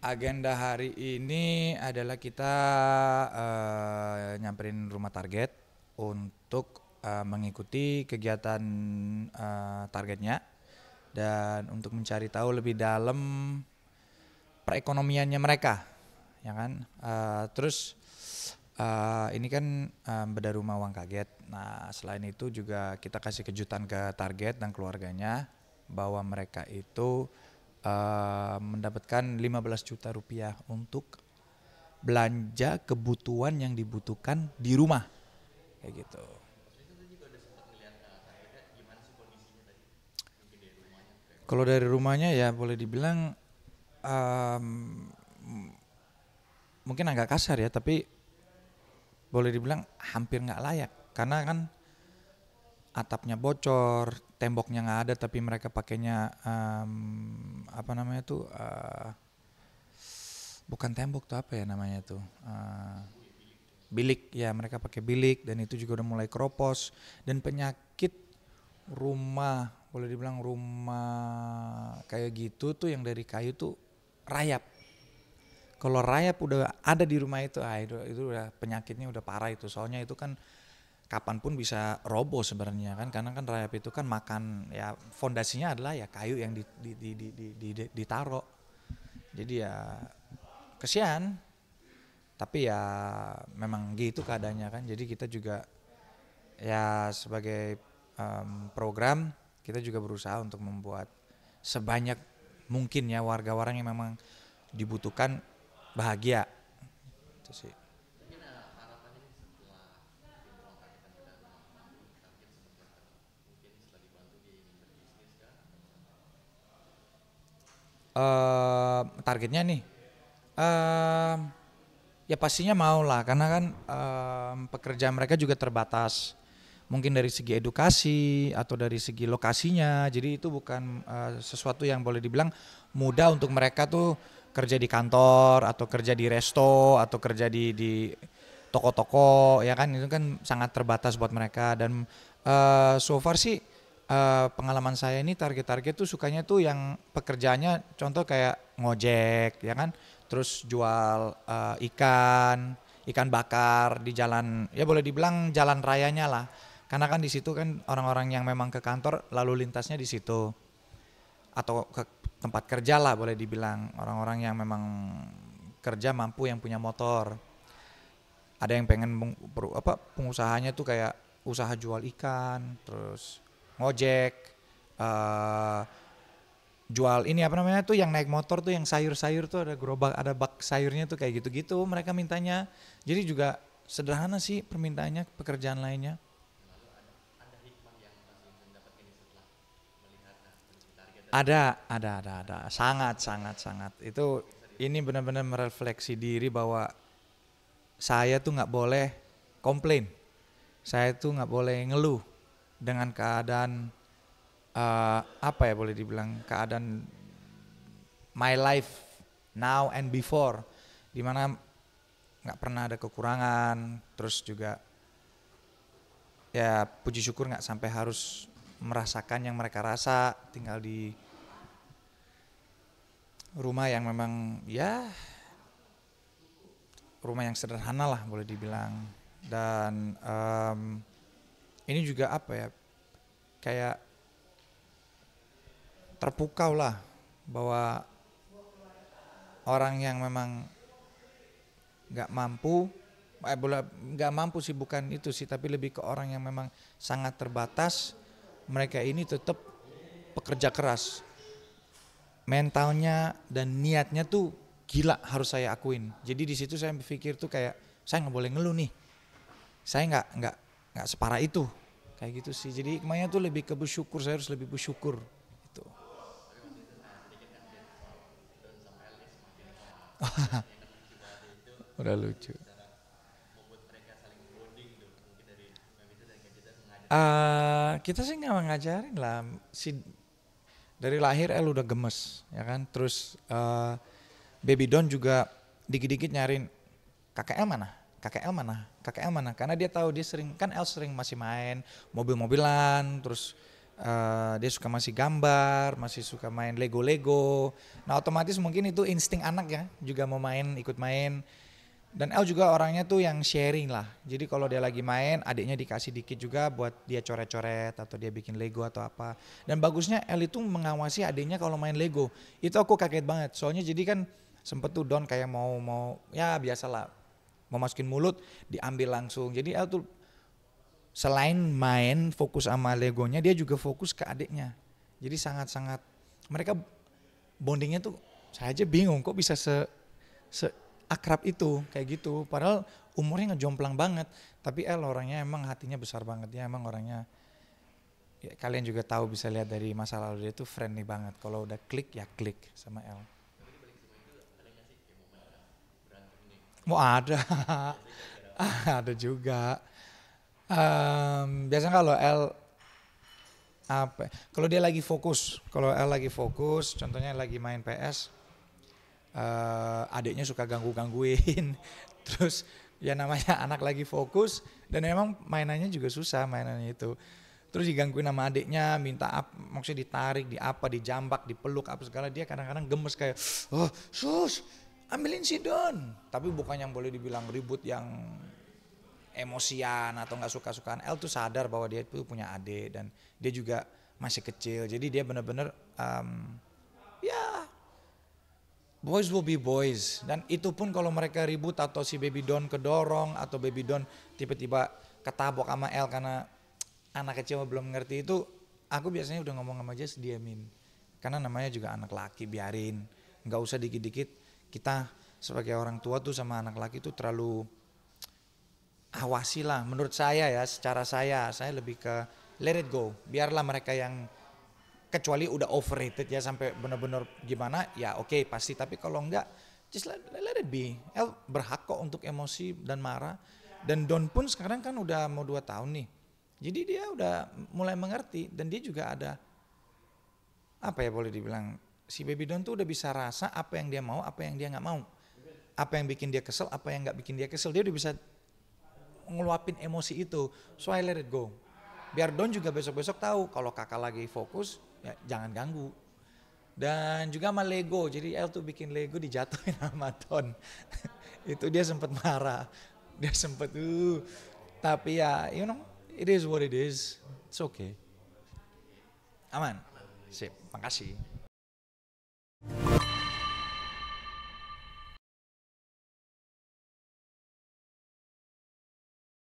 Agenda hari ini adalah kita uh, nyamperin rumah target untuk uh, mengikuti kegiatan uh, targetnya dan untuk mencari tahu lebih dalam perekonomiannya mereka, ya kan? Uh, terus uh, ini kan um, beda rumah uang kaget. Nah selain itu juga kita kasih kejutan ke target dan keluarganya bahwa mereka itu uh, mendapatkan 15 juta rupiah untuk belanja kebutuhan yang dibutuhkan di rumah kayak gitu. Kalau dari rumahnya ya boleh dibilang um, mungkin agak kasar ya tapi boleh dibilang hampir nggak layak karena kan atapnya bocor, temboknya nggak ada tapi mereka pakainya um, apa namanya tuh uh, bukan tembok tuh apa ya namanya tuh uh, bilik ya mereka pakai bilik dan itu juga udah mulai keropos dan penyakit rumah boleh dibilang rumah kayak gitu tuh yang dari kayu tuh rayap kalau rayap udah ada di rumah itu ah itu, itu udah penyakitnya udah parah itu soalnya itu kan kapanpun bisa roboh sebenarnya kan karena kan rayap itu kan makan ya fondasinya adalah ya kayu yang di, di, di, di, di, di, ditaruh jadi ya kesian tapi ya memang gitu keadaannya kan jadi kita juga ya sebagai um, program kita juga berusaha untuk membuat sebanyak mungkin ya warga-warga yang memang dibutuhkan bahagia itu sih uh, targetnya nih uh, ya pastinya mau lah karena kan um, pekerjaan mereka juga terbatas mungkin dari segi edukasi atau dari segi lokasinya jadi itu bukan uh, sesuatu yang boleh dibilang mudah untuk mereka tuh kerja di kantor atau kerja di resto atau kerja di di toko-toko ya kan itu kan sangat terbatas buat mereka dan uh, so far sih Eh, pengalaman saya ini target-target tuh sukanya tuh yang pekerjaannya contoh kayak ngojek ya kan terus jual uh, ikan ikan bakar di jalan ya boleh dibilang jalan rayanya lah karena kan di situ kan orang-orang yang memang ke kantor lalu lintasnya di situ atau ke tempat kerja lah boleh dibilang orang-orang yang memang kerja mampu yang punya motor ada yang pengen apa pengusahanya tuh kayak usaha jual ikan terus ngojek, uh, eh, jual ini apa namanya tuh yang naik motor tuh yang sayur-sayur tuh ada gerobak, ada bak sayurnya tuh kayak gitu-gitu mereka mintanya. Jadi juga sederhana sih permintaannya, pekerjaan lainnya. Ada, ada, ada, ada. Sangat, sangat, sangat. Itu ini benar-benar merefleksi diri bahwa saya tuh nggak boleh komplain. Saya tuh nggak boleh ngeluh dengan keadaan uh, apa ya boleh dibilang keadaan my life now and before dimana nggak pernah ada kekurangan terus juga ya puji syukur nggak sampai harus merasakan yang mereka rasa tinggal di rumah yang memang ya rumah yang sederhana lah boleh dibilang dan um, ini juga apa ya kayak terpukau lah bahwa orang yang memang nggak mampu eh bola nggak mampu sih bukan itu sih tapi lebih ke orang yang memang sangat terbatas mereka ini tetap pekerja keras mentalnya dan niatnya tuh gila harus saya akuin jadi di situ saya berpikir tuh kayak saya nggak boleh ngeluh nih saya nggak nggak nggak separah itu kayak gitu sih jadi hikmahnya tuh lebih ke bersyukur saya harus lebih bersyukur itu udah lucu Uh, kita sih nggak mengajarin lah si dari lahir El udah gemes ya kan terus uh, Baby Don juga dikit-dikit nyarin kakek mana kakek El mana? Kakek El mana? Karena dia tahu dia sering kan El sering masih main mobil-mobilan, terus uh, dia suka masih gambar, masih suka main Lego-Lego. Nah, otomatis mungkin itu insting anak ya, juga mau main, ikut main. Dan El juga orangnya tuh yang sharing lah. Jadi kalau dia lagi main, adiknya dikasih dikit juga buat dia coret-coret atau dia bikin Lego atau apa. Dan bagusnya El itu mengawasi adiknya kalau main Lego. Itu aku kaget banget. Soalnya jadi kan sempet tuh Don kayak mau mau ya biasalah memasukin mulut diambil langsung jadi El tuh selain main fokus sama legonya dia juga fokus ke adiknya jadi sangat-sangat mereka bondingnya tuh saya aja bingung kok bisa se, se akrab itu kayak gitu padahal umurnya ngejomplang banget tapi El orangnya emang hatinya besar banget ya emang orangnya ya, kalian juga tahu bisa lihat dari masa lalu dia tuh friendly banget kalau udah klik ya klik sama El Mau oh, ada, ada juga. Um, biasanya kalau L apa? Kalau dia lagi fokus, kalau L lagi fokus, contohnya lagi main PS, uh, eh, adiknya suka ganggu-gangguin. Terus ya namanya anak lagi fokus dan memang mainannya juga susah mainannya itu. Terus digangguin sama adiknya, minta ap, maksudnya ditarik, di apa, dijambak, dipeluk, apa segala. Dia kadang-kadang gemes kayak, oh sus, ambilin si Don. Tapi bukan yang boleh dibilang ribut yang emosian atau nggak suka-sukaan. El tuh sadar bahwa dia itu punya adik dan dia juga masih kecil. Jadi dia bener-bener um, ya boys will be boys. Dan itu pun kalau mereka ribut atau si baby Don kedorong atau baby Don tiba-tiba ketabok sama El karena anak kecil belum ngerti itu aku biasanya udah ngomong sama Jess diamin karena namanya juga anak laki biarin nggak usah dikit-dikit kita sebagai orang tua tuh sama anak laki itu terlalu lah menurut saya ya secara saya saya lebih ke let it go biarlah mereka yang kecuali udah overrated ya sampai benar-benar gimana ya oke okay, pasti tapi kalau enggak just let, let it be El berhak kok untuk emosi dan marah dan Don pun sekarang kan udah mau dua tahun nih jadi dia udah mulai mengerti dan dia juga ada apa ya boleh dibilang si baby don tuh udah bisa rasa apa yang dia mau, apa yang dia nggak mau. Apa yang bikin dia kesel, apa yang nggak bikin dia kesel. Dia udah bisa ngeluapin emosi itu. So I let it go. Biar Don juga besok-besok tahu kalau kakak lagi fokus, ya jangan ganggu. Dan juga sama Lego, jadi El tuh bikin Lego dijatuhin sama Don. itu dia sempat marah, dia sempat uh. Tapi ya, you know, it is what it is. It's okay. Aman. Sip, makasih.